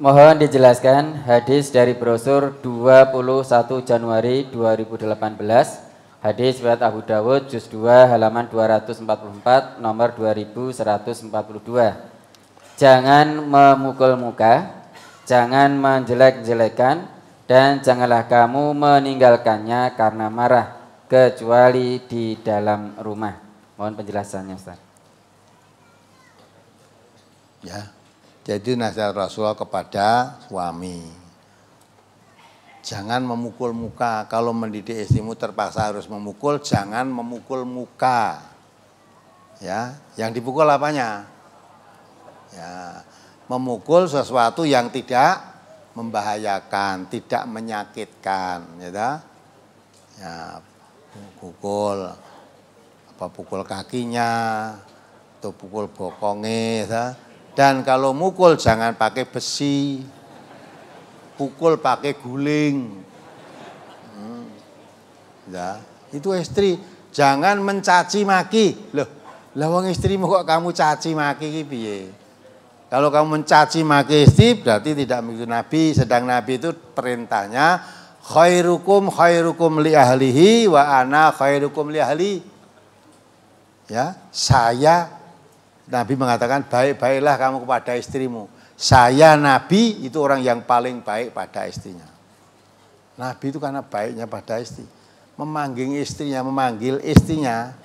Mohon dijelaskan hadis dari brosur 21 Januari 2018 Hadis buat Abu Dawud juz 2 halaman 244 nomor 2142 Jangan memukul muka Jangan menjelek-jelekan Dan janganlah kamu meninggalkannya karena marah Kecuali di dalam rumah Mohon penjelasannya Ustaz Ya, jadi nasihat Rasulullah kepada suami. Jangan memukul muka. Kalau mendidik istrimu terpaksa harus memukul, jangan memukul muka. Ya, yang dipukul apanya? Ya, memukul sesuatu yang tidak membahayakan, tidak menyakitkan, ya. Ya, pukul apa pukul kakinya atau pukul bokongnya, ya dan kalau mukul jangan pakai besi, pukul pakai guling. Hmm. Ya, itu istri. Jangan mencaci maki. Loh, lawang istri istrimu kok kamu caci maki gitu piye? Kalau kamu mencaci maki istri berarti tidak mengikuti Nabi, sedang Nabi itu perintahnya khairukum khairukum li ahlihi wa ana khairukum li ahli. Ya, saya Nabi mengatakan baik-baiklah kamu kepada istrimu. Saya Nabi itu orang yang paling baik pada istrinya. Nabi itu karena baiknya pada istri. Memanggil istrinya, memanggil istrinya.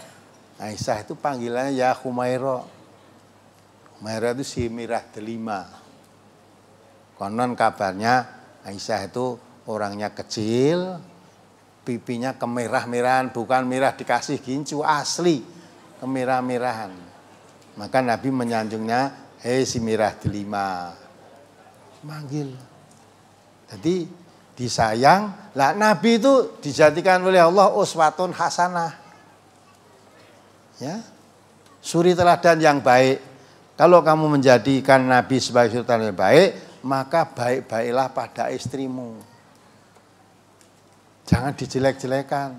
Aisyah itu panggilannya ya Humairo. Humaira itu si mirah delima. Konon kabarnya Aisyah itu orangnya kecil, pipinya kemerah-merahan, bukan merah dikasih gincu, asli kemerah-merahan maka Nabi menyanjungnya, hei si mirah delima. Manggil. Jadi disayang, lah Nabi itu dijadikan oleh Allah uswatun hasanah. Ya. Suri teladan yang baik. Kalau kamu menjadikan Nabi sebagai suri teladan yang baik, maka baik-baiklah pada istrimu. Jangan dijelek-jelekan.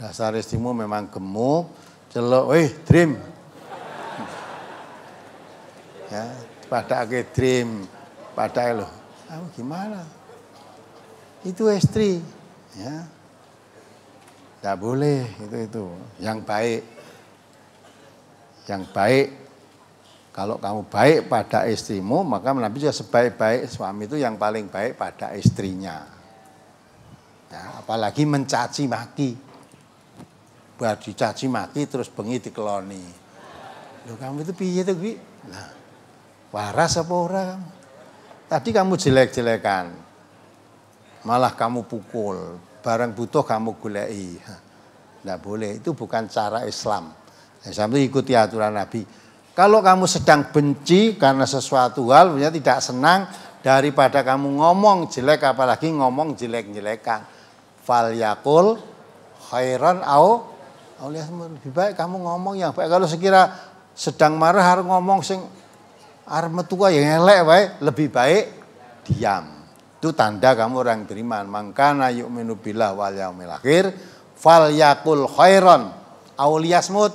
Dasar istrimu memang gemuk, celok, eh, dream, ya pada dream pada lo kamu gimana itu istri ya tidak boleh itu itu yang baik yang baik kalau kamu baik pada istrimu maka Nabi juga sebaik-baik suami itu yang paling baik pada istrinya ya, apalagi mencaci maki buat dicaci maki terus bengi dikeloni lo kamu itu piye tuh nah Waras apa ora kamu? Tadi kamu jelek-jelekan. Malah kamu pukul. Barang butuh kamu gulai. Tidak boleh. Itu bukan cara Islam. Islam nah, itu ikuti aturan Nabi. Kalau kamu sedang benci karena sesuatu hal, punya tidak senang, daripada kamu ngomong jelek apalagi ngomong jelek-jelekan. Fal yakul khairan au lebih baik kamu ngomong yang baik. Kalau sekira sedang marah harus ngomong sing arep metu yang elek wae, lebih baik diam. Itu tanda kamu orang beriman. Mangkana yu'minu minubillah wal yaumil akhir fal yakul khairon auliasmut.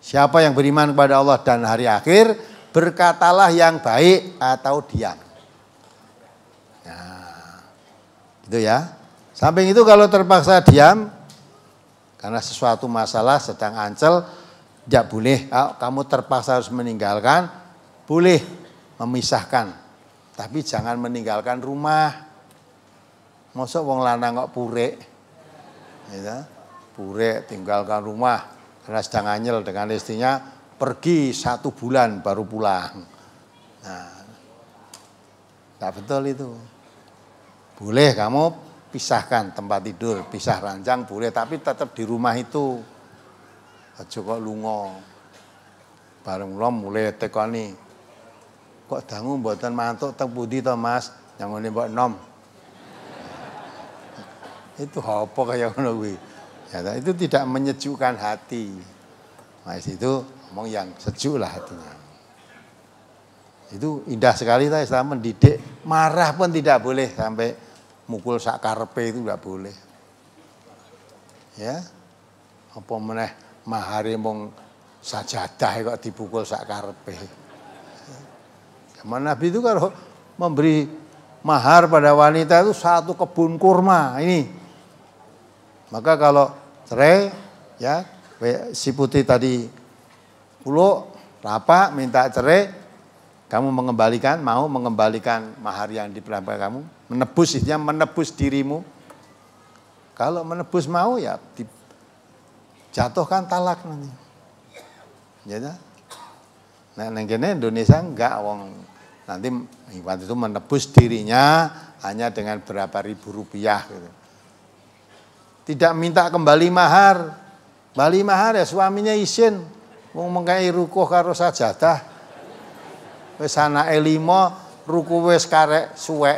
Siapa yang beriman kepada Allah dan hari akhir, berkatalah yang baik atau diam. Nah, gitu ya. Samping itu kalau terpaksa diam, karena sesuatu masalah sedang ancel, tidak boleh kamu terpaksa harus meninggalkan, boleh memisahkan, tapi jangan meninggalkan rumah. Mosok wong lanang kok pure, Gitu. tinggalkan rumah karena sedang anyel dengan istrinya pergi satu bulan baru pulang. Nah, tak betul itu. Boleh kamu pisahkan tempat tidur, pisah ranjang boleh, tapi tetap di rumah itu. Aja kok lunga. Bareng mulai tekoni kok dangu buatan mantuk teng pundi to Mas ngene mbok nom itu apa kaya ngono kuwi ya, itu tidak menyejukkan hati Mas itu ngomong yang sejuk lah hatinya itu indah sekali saya Islam mendidik marah pun tidak boleh sampai mukul sak itu tidak boleh ya apa meneh mahari mung sajadah kok dipukul sak karpe Zaman Nabi itu kalau memberi mahar pada wanita itu satu kebun kurma ini. Maka kalau cerai ya si putih tadi pulau rapa minta cerai kamu mengembalikan mau mengembalikan mahar yang diperlakukan kamu menebus yang menebus dirimu kalau menebus mau ya jatuhkan talak nanti ya nah nah Indonesia enggak wong nanti Iwan itu menebus dirinya hanya dengan berapa ribu rupiah gitu. Tidak minta kembali mahar. Kembali mahar ya suaminya izin. Mau mengkai ruko karo sajadah. Wis anake elimo ruku wes karek suwe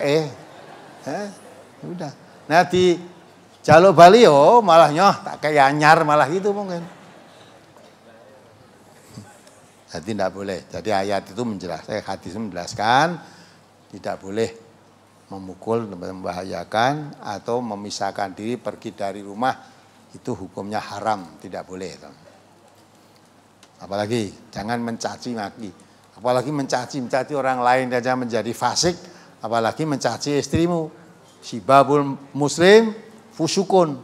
Eh, ya udah. nanti di Jaluk Bali yo malah nyoh tak kayak anyar malah gitu mungkin. Jadi tidak boleh. Jadi ayat itu menjelaskan, hadis itu menjelaskan tidak boleh memukul, membahayakan atau memisahkan diri pergi dari rumah itu hukumnya haram, tidak boleh. Apalagi jangan mencaci maki. Apalagi mencaci mencaci orang lain saja menjadi fasik, apalagi mencaci istrimu. si babul muslim fusukun.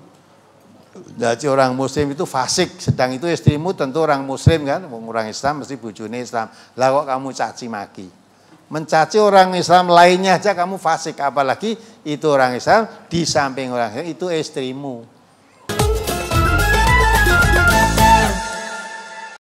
Jadi orang muslim itu fasik, sedang itu istrimu tentu orang muslim kan, orang Islam mesti bujuni Islam. Lah kok kamu caci maki? Mencaci orang Islam lainnya aja kamu fasik, apalagi itu orang Islam di samping orang Islam itu istrimu.